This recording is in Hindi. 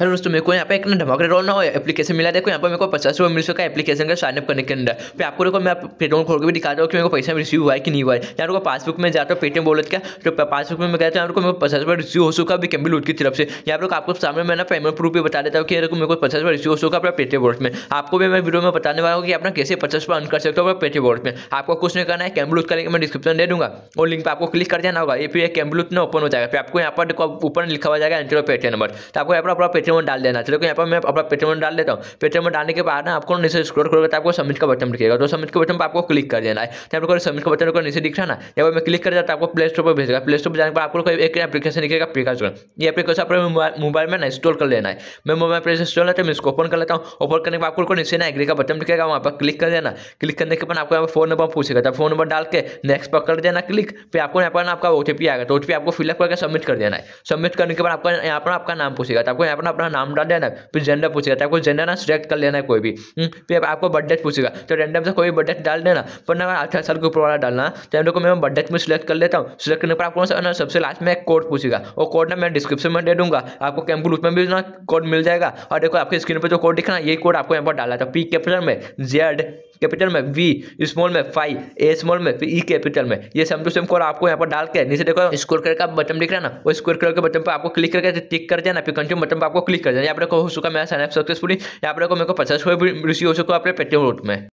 हेलो तो दोस्तों मेरे को यहाँ पे एक ना धमाके रोल ना हो एप्लीकेशन मिला देखो यहाँ पर मेरे को पचास रुपये मिल है एप्लीकेशन का साइनअप करने के अंदर फिर आपको देखो मैं पेटीएम खोल के भी दिखा दूँ हूँ कि मेरे को पैसा रिसीव हुआ है कि नहीं हुआ है यहाँ को पासबुक में जाता हूँ पेटीएम बोलते का तो पासबुक में गया तो मेरे को पचास रुपये रिसीव हो चुका भी कैम्बी लूट की तरफ से यहाँ पर आपको सामने मैं पेमेंट प्रूफ भी बता देता हूँ कि मेरे को पचास रुपये रिसीव हो चुका अपना पेटीएम बोर्ड में आपको भी मैं वीडियो में बताने वाला हूँ कि अपना कैसे पचास रुपये अन कर सकते हो अपना पेटीएम बोर्ड में आपको कुछ नहीं करना है कैम्बी लूट करके मैं डिस्क्रिप्शन दे दूँगा और लिंक पर आपको क्लिक कर देना होगा ये फिर कैम्बी लूट ना ओपन हो जाएगा फिर आपको यहाँ पर ऊपर लिखा हुआ जाएगा एंटर पेटीएम नंबर तो आपको यहाँ पर अपना पेटीएम पेटीएम में डाल देना चलो यहाँ पर मैं अपना पेटीएम डाल देता हूँ पेटीएम में डालने के बाद ना आपको नीचे स्क्रोल करोगे तो आपको सबमिट का बटन दिखेगा तो सबमिट के बटन पर आपको क्लिक कर देना है तो यहाँ पर सबमिट का बटन को नीचे दिख रहा ना यहाँ पर मैं क्लिक कर जाता तो आपको प्ले स्टोर पर भेजेगा प्ले स्टोर पर जाने पर आपको एक एप्लीकेशन दिखेगा प्रिकॉशन ये एप्लीकेशन आप मोबाइल में ना इंस्टॉल कर लेना है मैं मोबाइल पर इंस्टॉल लेता हूँ इसको ओपन कर लेता हूँ ओपन करने के बाद आपको नीचे ना एग्री का बटन दिखेगा वहाँ पर क्लिक कर देना क्लिक करने के बाद आपको यहाँ पर फोन नंबर पूछेगा तो फोन नंबर डाल के नेक्स्ट पर कर देना क्लिक फिर आपको यहाँ पर ना आपका ओ आएगा तो ओ आपको फिलअप करके सबमिट कर देना है सबमिट करने के बाद आपका यहाँ पर आपका नाम पूछेगा तो आपको यहाँ पर अपना नाम डाल देना फिर जेंडर पूछेगा तो आपको जेंडर ना सिलेक्ट कर लेना कोई भी हम्म, फिर आपको बर्थडे पूछेगा तो रैंडम से कोई बर्थडे डाल देना पर ना अठारह साल के ऊपर वाला डालना तो हम लोग को मैं बर्थडे में सिलेक्ट कर लेता हूँ सिलेक्ट करने पर आपको सबसे लास्ट में एक कोड पूछेगा वो कोड ना मैं डिस्क्रिप्शन में दे दूंगा आपको कैंपू रूप में भी ना कोड मिल जाएगा और देखो आपके स्क्रीन पर जो कोड दिखना ये कोड आपको यहाँ पर डाला था पी कैप्चर में जेड कैपिटल में वी स्मॉल में फाइव ए स्मॉल में ई e कैपिटल में ये सेम टू सेम कोड आपको यहाँ पर डाल के नीचे देखो स्कोर कलर का बटन दिख रहा है ना वो स्कोर कलर के बटन पर आपको क्लिक करके टिक कर देना फिर कंटिन्यू बटन पर आपको क्लिक कर देना यहाँ पर हो चुका मैं साइनअप सक्सेसफुली यहाँ पर मेरे को पचास रुपये रिसीव हो चुका अपने पेटीएम रूट में